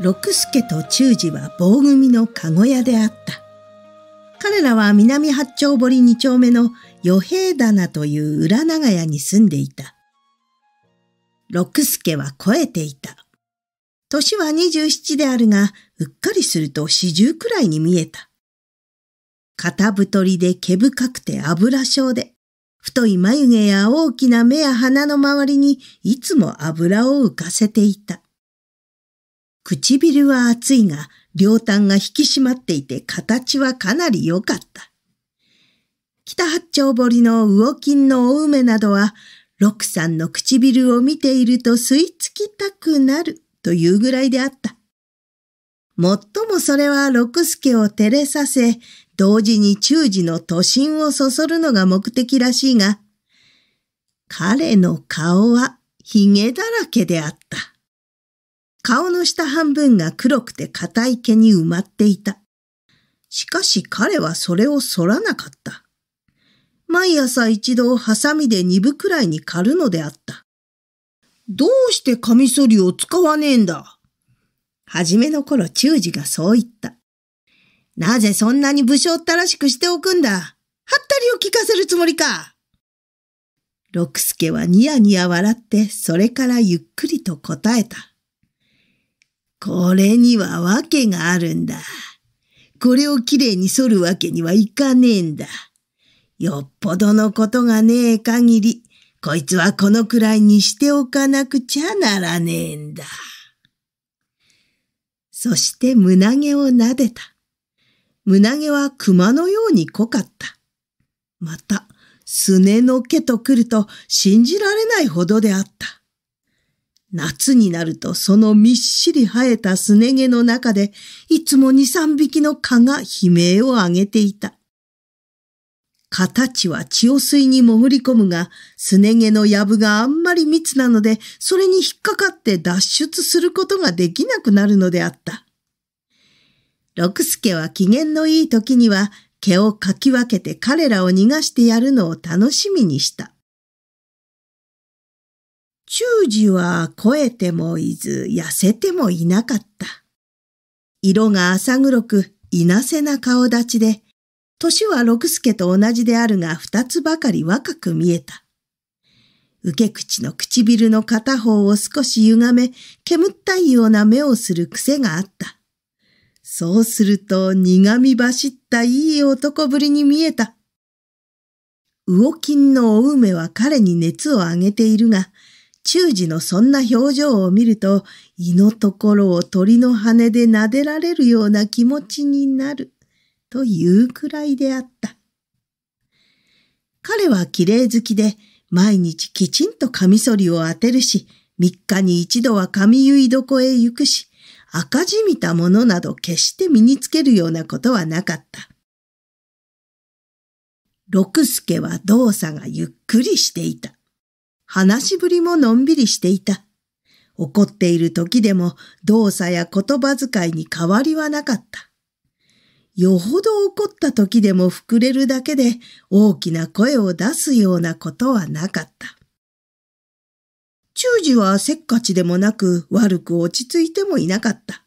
六助と忠次は棒組の籠屋であった。彼らは南八丁堀二丁目の与平棚という裏長屋に住んでいた。六助は肥えていた。年は二十七であるが、うっかりすると四十くらいに見えた。肩太りで毛深くて油性で、太い眉毛や大きな目や鼻の周りにいつも油を浮かせていた。唇は厚いが、両端が引き締まっていて形はかなり良かった。北八丁堀の魚金のお梅などは、六さんの唇を見ていると吸い付きたくなるというぐらいであった。もっともそれは六助を照れさせ、同時に中時の都心をそそるのが目的らしいが、彼の顔は髭だらけであった。顔の下半分が黒くて硬い毛に埋まっていた。しかし彼はそれを剃らなかった。毎朝一度ハサミで二分くらいに刈るのであった。どうしてカミソリを使わねえんだはじめの頃、中次がそう言った。なぜそんなに武将ったらしくしておくんだはったりを聞かせるつもりか六助はニヤニヤ笑って、それからゆっくりと答えた。これには訳があるんだ。これをきれいに剃るわけにはいかねえんだ。よっぽどのことがねえ限り、こいつはこのくらいにしておかなくちゃならねえんだ。そして胸毛を撫でた。胸毛は熊のように濃かった。また、すねの毛と来ると信じられないほどであった。夏になるとそのみっしり生えたすね毛の中でいつも二三匹の蚊が悲鳴を上げていた。蚊たちは血を吸いに潜り込むが、すね毛のやぶがあんまり密なので、それに引っかかって脱出することができなくなるのであった。六助は機嫌のいい時には毛をかき分けて彼らを逃がしてやるのを楽しみにした。中児は肥えてもいず、痩せてもいなかった。色が浅黒く、いなせな顔立ちで、年は六助と同じであるが二つばかり若く見えた。受け口の唇の片方を少し歪め、煙ったいような目をする癖があった。そうすると苦み走ったいい男ぶりに見えた。魚金のお梅は彼に熱をあげているが、中二のそんな表情を見ると、胃のところを鳥の羽で撫でられるような気持ちになる、というくらいであった。彼は綺麗好きで、毎日きちんとカミソリを当てるし、3日に一度は髪結い床へ行くし、赤じみたものなど決して身につけるようなことはなかった。六助は動作がゆっくりしていた。話しぶりものんびりしていた。怒っている時でも動作や言葉遣いに変わりはなかった。よほど怒った時でも膨れるだけで大きな声を出すようなことはなかった。中二はせっかちでもなく悪く落ち着いてもいなかった。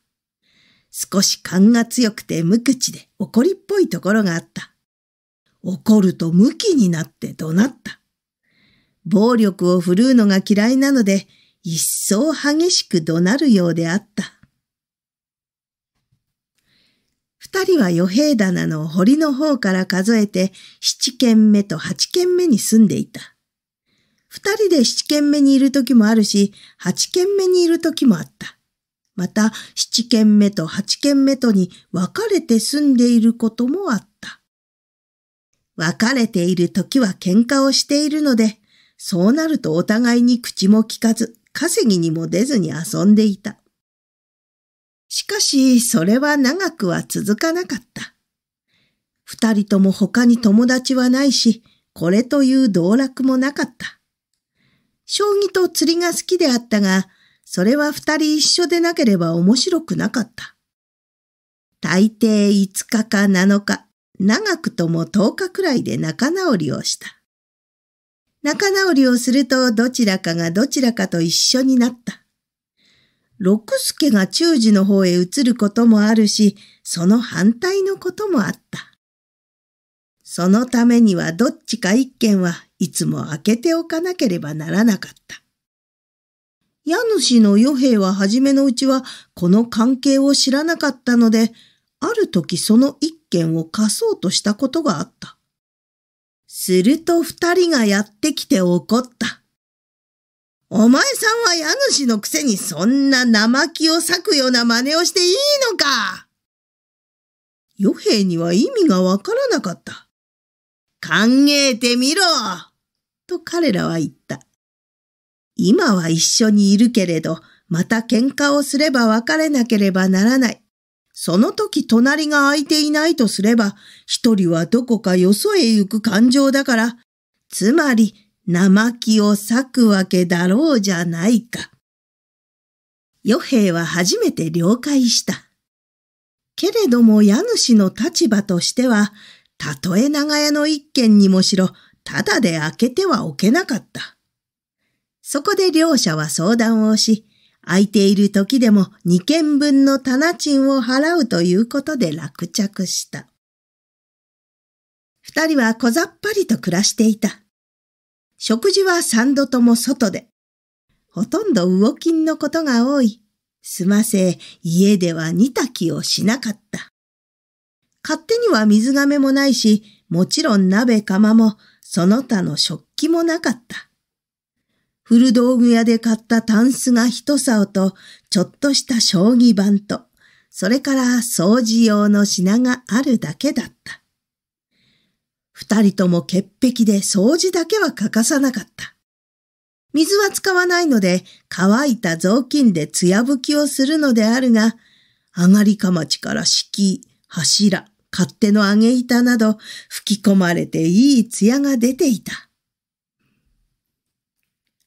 少し勘が強くて無口で怒りっぽいところがあった。怒ると無気になって怒鳴った。暴力を振るうのが嫌いなので、一層激しく怒鳴るようであった。二人は余兵棚の堀の方から数えて七軒目と八軒目に住んでいた。二人で七軒目にいる時もあるし、八軒目にいる時もあった。また、七軒目と八軒目とに分かれて住んでいることもあった。別れている時は喧嘩をしているので、そうなるとお互いに口も聞かず、稼ぎにも出ずに遊んでいた。しかし、それは長くは続かなかった。二人とも他に友達はないし、これという道楽もなかった。将棋と釣りが好きであったが、それは二人一緒でなければ面白くなかった。大抵5日か7日、長くとも10日くらいで仲直りをした。仲直りをするとどちらかがどちらかと一緒になった。六助が中寺の方へ移ることもあるし、その反対のこともあった。そのためにはどっちか一軒はいつも開けておかなければならなかった。家主の与兵衛は初めのうちはこの関係を知らなかったので、ある時その一軒を貸そうとしたことがあった。すると二人がやってきて怒った。お前さんは家主のくせにそんな生木を裂くような真似をしていいのか与兵には意味がわからなかった。考えてみろと彼らは言った。今は一緒にいるけれど、また喧嘩をすれば別れなければならない。その時隣が空いていないとすれば、一人はどこかよそへ行く感情だから、つまり生木を裂くわけだろうじゃないか。与兵は初めて了解した。けれども家主の立場としては、たとえ長屋の一軒にもしろ、ただで開けてはおけなかった。そこで両者は相談をし、空いている時でも2件分の棚賃を払うということで落着した。二人は小ざっぱりと暮らしていた。食事は三度とも外で。ほとんど魚金のことが多い。すませ、家では煮炊きをしなかった。勝手には水亀もないし、もちろん鍋釜も、その他の食器もなかった。古道具屋で買ったタンスが一竿と、ちょっとした将棋盤と、それから掃除用の品があるだけだった。二人とも潔癖で掃除だけは欠かさなかった。水は使わないので、乾いた雑巾で艶拭きをするのであるが、上がりかまちから敷居、柱、勝手の上げ板など吹き込まれていい艶が出ていた。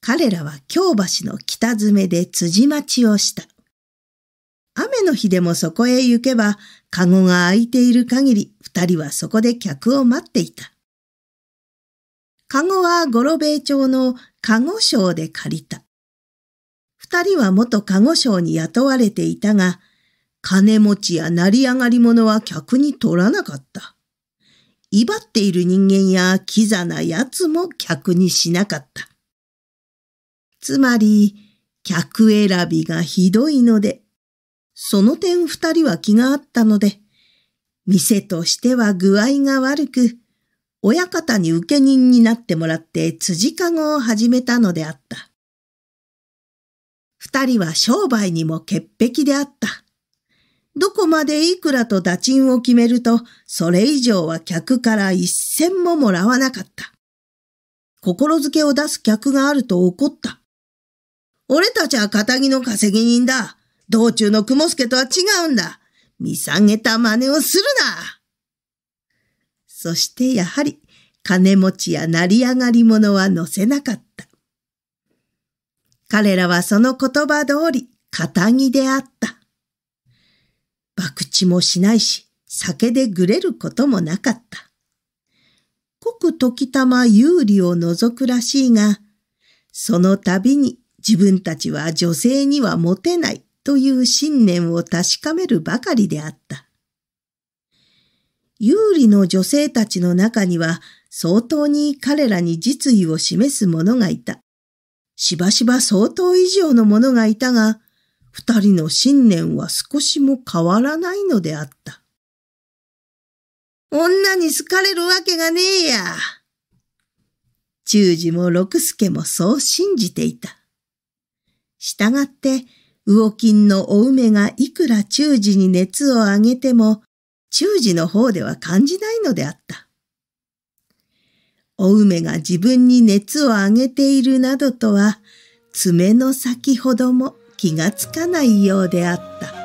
彼らは京橋の北詰めで辻待ちをした。雨の日でもそこへ行けば、カゴが空いている限り、二人はそこで客を待っていた。カゴは五郎兵衛町のカゴ省で借りた。二人は元カゴ省に雇われていたが、金持ちや成り上がり者は客に取らなかった。威張っている人間やキザな奴も客にしなかった。つまり、客選びがひどいので、その点二人は気があったので、店としては具合が悪く、親方に受け人になってもらって辻かごを始めたのであった。二人は商売にも潔癖であった。どこまでいくらと打賃を決めると、それ以上は客から一銭ももらわなかった。心づけを出す客があると怒った。俺たちは仇の稼ぎ人だ。道中の雲助とは違うんだ。見下げた真似をするな。そしてやはり、金持ちや成り上がり者は乗せなかった。彼らはその言葉通り、仇であった。博打もしないし、酒でぐれることもなかった。刻時たま有利を除くらしいが、その度に自分たちは女性にはモテないという信念を確かめるばかりであった。有利の女性たちの中には相当に彼らに実意を示す者がいた。しばしば相当以上の者がいたが、二人の信念は少しも変わらないのであった。女に好かれるわけがねえや。中二も六助もそう信じていた。従って、魚菌のお梅がいくら中耳に熱を上げても、中耳の方では感じないのであった。お梅が自分に熱を上げているなどとは、爪の先ほども気がつかないようであった。